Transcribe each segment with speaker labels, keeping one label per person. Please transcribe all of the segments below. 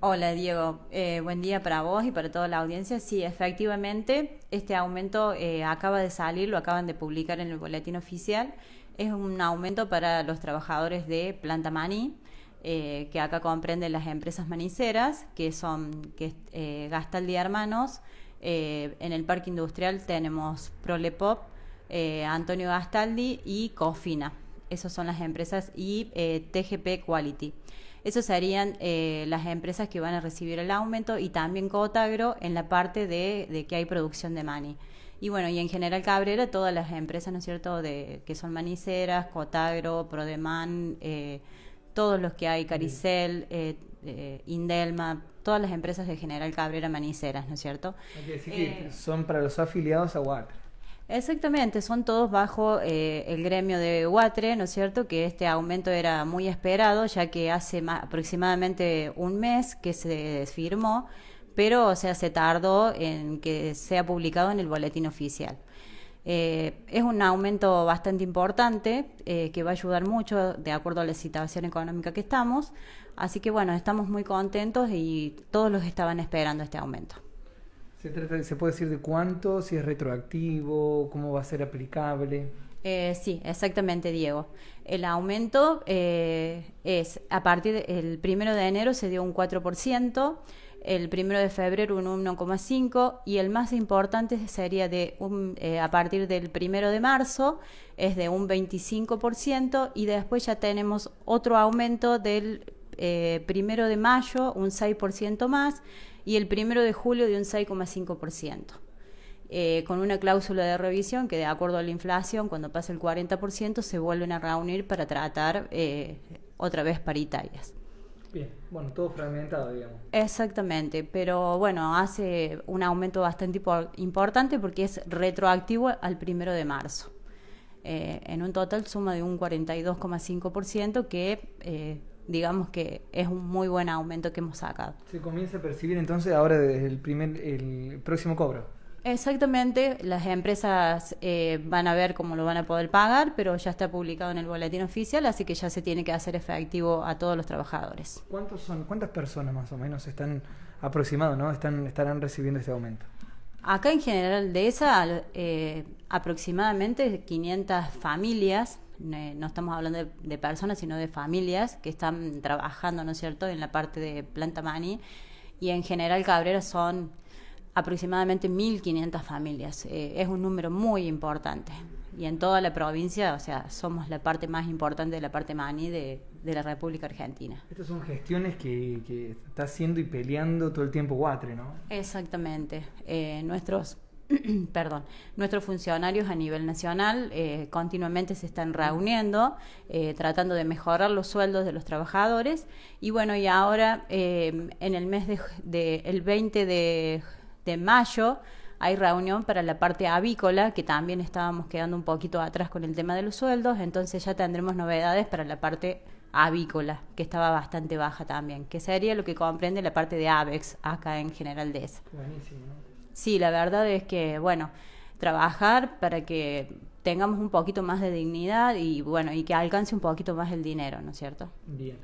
Speaker 1: Hola Diego, eh, buen día para vos y para toda la audiencia. Sí, efectivamente, este aumento eh, acaba de salir, lo acaban de publicar en el boletín oficial. Es un aumento para los trabajadores de Planta Maní, eh, que acá comprenden las empresas maniceras, que son que, Gastaldi Hermanos. en el parque industrial tenemos Prolepop, Antonio Gastaldi y Cofina. Esas son las empresas y TGP Quality. Esas serían eh, las empresas que van a recibir el aumento y también Cotagro en la parte de, que hay producción de maní. Y bueno, y en general Cabrera, todas las empresas, ¿no es cierto?, de, que son maniceras, Cotagro, Prodeman, eh, todos los que hay, Caricel, eh, Indelma, todas las empresas de General Cabrera Maniceras, ¿no es cierto?
Speaker 2: Hay decir que son para los afiliados a WAC.
Speaker 1: Exactamente, son todos bajo eh, el gremio de UATRE, ¿no es cierto? Que este aumento era muy esperado, ya que hace aproximadamente un mes que se firmó, pero se hace se tardó en que sea publicado en el boletín oficial. Eh, es un aumento bastante importante eh, que va a ayudar mucho de acuerdo a la situación económica que estamos. Así que bueno, estamos muy contentos y todos los estaban esperando este aumento.
Speaker 2: ¿Se, puede decir de cuánto? ¿Si es retroactivo? ¿Cómo va a ser aplicable?
Speaker 1: Eh, sí, exactamente, Diego. El aumento eh, es a partir del 1 primero de enero se dio un 4%, el primero de febrero un 1,5% y el más importante sería de un, eh, a partir del primero de marzo es de un 25% y después ya tenemos otro aumento del primero de mayo, un 6% más y el primero de julio de un 6,5%. ciento eh, con una cláusula de revisión que de acuerdo a la inflación, cuando pasa el 40%, se vuelven a reunir para tratar eh, otra vez paritarias.
Speaker 2: Bien, bueno, todo fragmentado, digamos.
Speaker 1: Exactamente, pero bueno, hace un aumento bastante importante porque es retroactivo al primero de marzo. Eh, en un total suma de un 42,5% que digamos que es un muy buen aumento que hemos sacado.
Speaker 2: Se comienza a percibir entonces ahora desde el, primer, el próximo cobro.
Speaker 1: Exactamente, las empresas eh, van a ver cómo lo van a poder pagar, pero ya está publicado en el boletín oficial, así que ya se tiene que hacer efectivo a todos los trabajadores.
Speaker 2: ¿Cuántos son, ¿Cuántas personas más o menos están aproximado ¿no? están, estarán recibiendo este aumento?
Speaker 1: Acá en general de esa, eh, aproximadamente 500 familias no estamos hablando de, personas, sino de familias que están trabajando, ¿no es cierto?, en la parte de planta maní Y en general Cabrera son aproximadamente 1.500 familias. Eh, es un número muy importante. Y en toda la provincia, o sea, somos la parte más importante de la parte maní de, de la República Argentina.
Speaker 2: Estas son gestiones que, que, está haciendo y peleando todo el tiempo Guatre, ¿no?
Speaker 1: Exactamente. Eh, nuestros perdón, nuestros funcionarios a nivel nacional eh, continuamente se están reuniendo, eh, tratando de mejorar los sueldos de los trabajadores. Y bueno, y ahora eh, en el mes de, de el 20 de, mayo hay reunión para la parte avícola, que también estábamos quedando un poquito atrás con el tema de los sueldos, entonces ya tendremos novedades para la parte avícola, que estaba bastante baja también, que sería lo que comprende la parte de AVEX acá en General de esa sí, la verdad es que, bueno, trabajar para que tengamos un poquito más de dignidad y, bueno, y que alcance un poquito más el dinero, ¿no es cierto?
Speaker 2: Bien.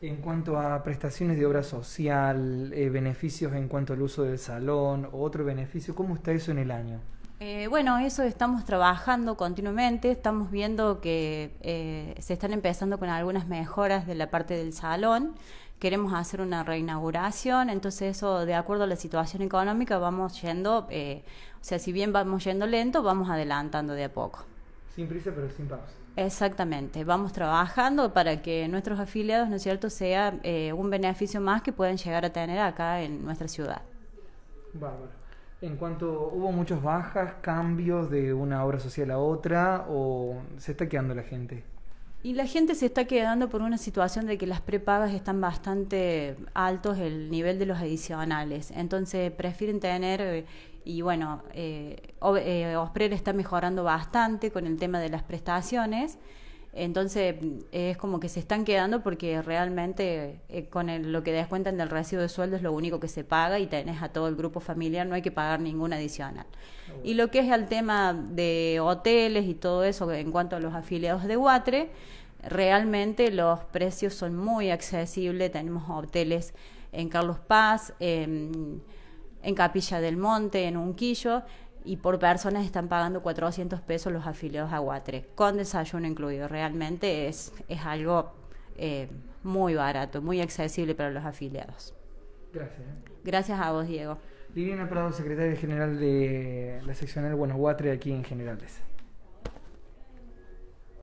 Speaker 2: En cuanto a prestaciones de obra social, eh, beneficios en cuanto al uso del salón o otro beneficio, ¿cómo está eso en el año?
Speaker 1: Eh, bueno, eso estamos trabajando continuamente, estamos viendo que eh, se están empezando con algunas mejoras de la parte del salón queremos hacer una reinauguración, entonces eso de acuerdo a la situación económica vamos yendo, eh, o sea, si bien vamos yendo lento, vamos adelantando de a poco.
Speaker 2: Sin prisa pero sin pausa.
Speaker 1: Exactamente, vamos trabajando para que nuestros afiliados, ¿no es cierto?, sea eh, un beneficio más que puedan llegar a tener acá en nuestra ciudad.
Speaker 2: Bárbaro. En cuanto hubo muchas bajas, cambios de una obra social a otra, o se está quedando la gente?
Speaker 1: Y la gente se está quedando por una situación de que las prepagas están bastante altos el nivel de los adicionales. Entonces prefieren tener, eh, y bueno, eh, eh está mejorando bastante con el tema de las prestaciones. Entonces es como que se están quedando porque realmente eh, con lo que das cuenta en el recibo de sueldo es lo único que se paga y tenés a todo el grupo familiar, no hay que pagar ningún adicional. Ah, y lo que es al tema de hoteles y todo eso en cuanto a los afiliados de Huatre realmente los precios son muy accesibles, tenemos hoteles en Carlos Paz, en, en Capilla del Monte, en Unquillo y por personas están pagando 400 pesos los afiliados a Guatre, con desayuno incluido. Realmente es, es algo eh, muy barato, muy accesible para los afiliados. Gracias. ¿eh? Gracias a vos, Diego. Liliana Prado,
Speaker 2: secretaria general de la seccional Guatre, aquí en Generales.